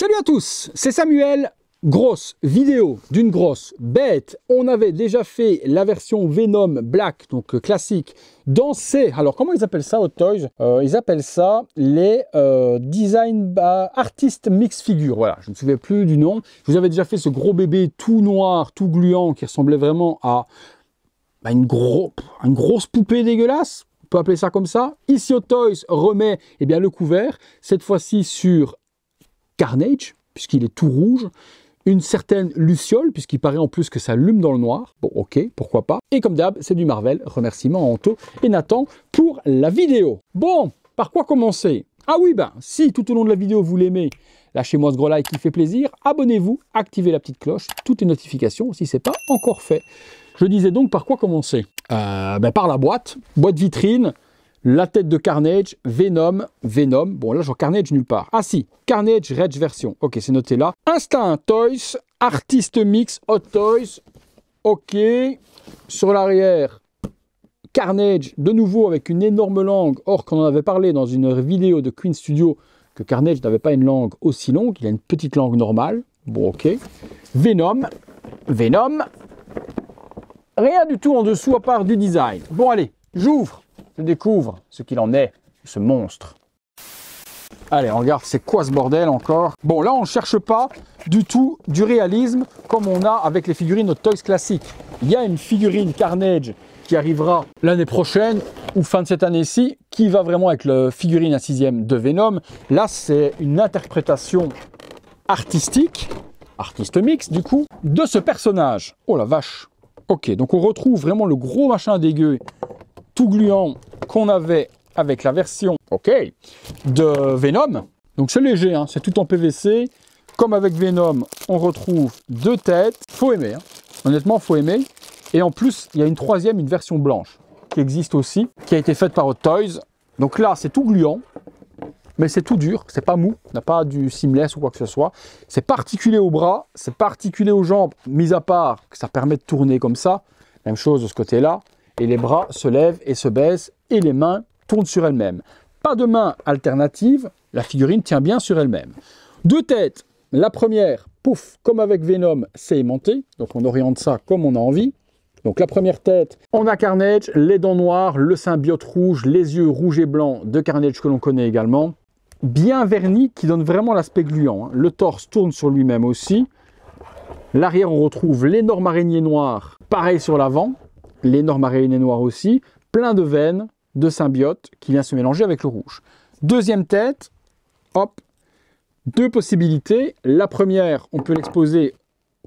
Salut à tous, c'est Samuel. Grosse vidéo d'une grosse bête. On avait déjà fait la version Venom Black, donc euh, classique, dans Alors comment ils appellent ça aux Toys euh, Ils appellent ça les euh, Design artiste bah, Artist Mix Figure. Voilà, je ne me souviens plus du nom. vous avez déjà fait ce gros bébé tout noir, tout gluant, qui ressemblait vraiment à bah, une, grosse poupée dégueulasse. On peut appeler ça comme ça. Ici, Toys remet eh bien, le couvert, cette fois-ci sur Carnage, puisqu'il est tout rouge, une certaine Luciole, puisqu'il paraît en plus que ça lume dans le noir. Bon, ok, pourquoi pas. Et comme d'hab, c'est du Marvel. Remerciements à Anto et Nathan pour la vidéo. Bon, par quoi commencer Ah oui, ben, si tout au long de la vidéo vous l'aimez, lâchez-moi ce gros like qui fait plaisir, abonnez-vous, activez la petite cloche, toutes les notifications si ce n'est pas encore fait. Je disais donc par quoi commencer euh, ben, Par la boîte, boîte vitrine, la tête de Carnage, Venom, Venom. Bon, là, je Carnage nulle part. Ah si, Carnage Rage version. Ok, c'est noté là. Instinct Toys, Artiste Mix, Hot Toys. Ok. Sur l'arrière, Carnage, de nouveau avec une énorme langue. Or, qu'on en avait parlé dans une vidéo de Queen Studio, que Carnage n'avait pas une langue aussi longue. Il a une petite langue normale. Bon, ok. Venom, Venom. Rien du tout en dessous à part du design. Bon, allez, j'ouvre découvre ce qu'il en est, ce monstre. Allez, on regarde, c'est quoi ce bordel encore Bon, là, on ne cherche pas du tout du réalisme comme on a avec les figurines de Toys classiques. Il y a une figurine Carnage qui arrivera l'année prochaine ou fin de cette année-ci, qui va vraiment avec le figurine à sixième de Venom. Là, c'est une interprétation artistique, artiste mix du coup, de ce personnage. Oh la vache Ok, donc on retrouve vraiment le gros machin dégueu, tout gluant qu'on avait avec la version OK de Venom. Donc c'est léger, hein, c'est tout en PVC. Comme avec Venom, on retrouve deux têtes. Faut aimer, hein. honnêtement, faut aimer. Et en plus, il y a une troisième, une version blanche qui existe aussi, qui a été faite par Hot Toys. Donc là, c'est tout gluant, mais c'est tout dur, c'est pas mou, n'a pas du seamless ou quoi que ce soit. C'est particulier aux bras, c'est particulier aux jambes, mis à part que ça permet de tourner comme ça. Même chose de ce côté-là et les bras se lèvent et se baissent et les mains tournent sur elles-mêmes. Pas de main alternative, la figurine tient bien sur elle-même. Deux têtes, la première, pouf, comme avec Venom, c'est aimanté, donc on oriente ça comme on a envie. Donc la première tête, on a Carnage, les dents noires, le symbiote rouge, les yeux rouges et blancs de Carnage que l'on connaît également. Bien verni qui donne vraiment l'aspect gluant. Hein. Le torse tourne sur lui-même aussi. L'arrière, on retrouve l'énorme araignée noire, pareil sur l'avant l'énorme est noire aussi, plein de veines de symbiotes qui vient se mélanger avec le rouge. Deuxième tête, hop, deux possibilités. La première, on peut l'exposer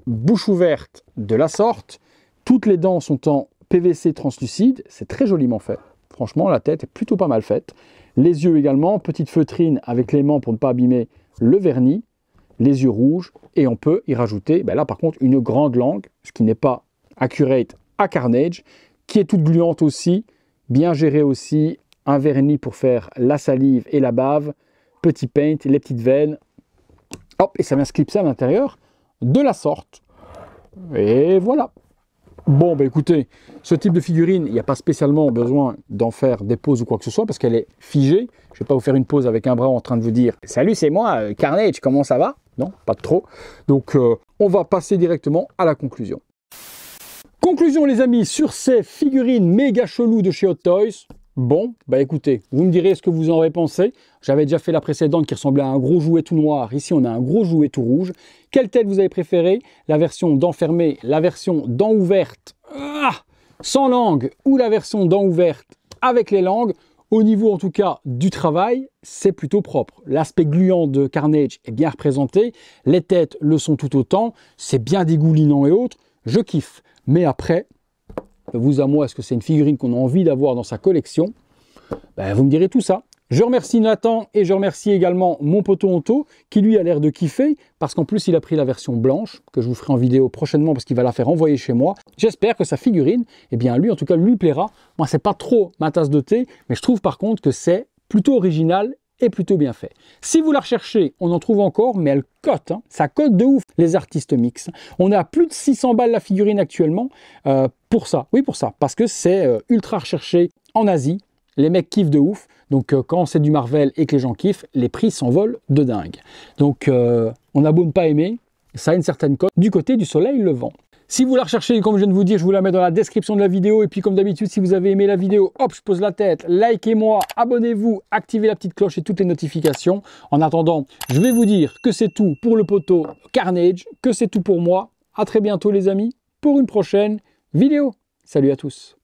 bouche ouverte de la sorte. Toutes les dents sont en PVC translucide, c'est très joliment fait. Franchement, la tête est plutôt pas mal faite. Les yeux également, petite feutrine avec l'aimant pour ne pas abîmer le vernis. Les yeux rouges, et on peut y rajouter, ben là par contre, une grande langue, ce qui n'est pas accurate Carnage, qui est toute gluante aussi, bien gérée aussi, un vernis pour faire la salive et la bave, petit paint, les petites veines, hop, et ça vient se clipser à l'intérieur de la sorte. Et voilà. Bon, bah écoutez, ce type de figurine, il n'y a pas spécialement besoin d'en faire des poses ou quoi que ce soit parce qu'elle est figée. Je ne vais pas vous faire une pose avec un bras en train de vous dire « Salut, c'est moi, euh, Carnage, comment ça va ?» Non, pas trop. Donc, euh, on va passer directement à la conclusion. Conclusion les amis sur ces figurines méga cheloues de chez Hot Toys. Bon, bah écoutez, vous me direz ce que vous en avez pensé. J'avais déjà fait la précédente qui ressemblait à un gros jouet tout noir. Ici, on a un gros jouet tout rouge. Quelle tête vous avez préférée La version dents fermée, la version dent ouverte ah, sans langue ou la version dent ouverte avec les langues au niveau en tout cas du travail, c'est plutôt propre. L'aspect gluant de Carnage est bien représenté, les têtes le sont tout autant, c'est bien dégoulinant et autres, je kiffe. Mais après, vous à moi, est-ce que c'est une figurine qu'on a envie d'avoir dans sa collection ben, Vous me direz tout ça. Je remercie Nathan et je remercie également mon poteau Honto qui lui a l'air de kiffer parce qu'en plus il a pris la version blanche que je vous ferai en vidéo prochainement parce qu'il va la faire envoyer chez moi. J'espère que sa figurine, eh bien lui en tout cas lui plaira. Moi c'est pas trop ma tasse de thé mais je trouve par contre que c'est plutôt original plutôt bien fait. Si vous la recherchez, on en trouve encore, mais elle cote, hein. ça cote de ouf les artistes mix. On a plus de 600 balles la figurine actuellement euh, pour ça, oui pour ça, parce que c'est euh, ultra recherché en Asie, les mecs kiffent de ouf, donc euh, quand c'est du Marvel et que les gens kiffent, les prix s'envolent de dingue. Donc on a beau ne pas aimer, ça a une certaine cote du côté du soleil levant. Si vous la recherchez, comme je viens de vous dire, je vous la mets dans la description de la vidéo. Et puis comme d'habitude, si vous avez aimé la vidéo, hop, je pose la tête, likez-moi, abonnez-vous, activez la petite cloche et toutes les notifications. En attendant, je vais vous dire que c'est tout pour le poteau Carnage, que c'est tout pour moi. À très bientôt les amis, pour une prochaine vidéo. Salut à tous.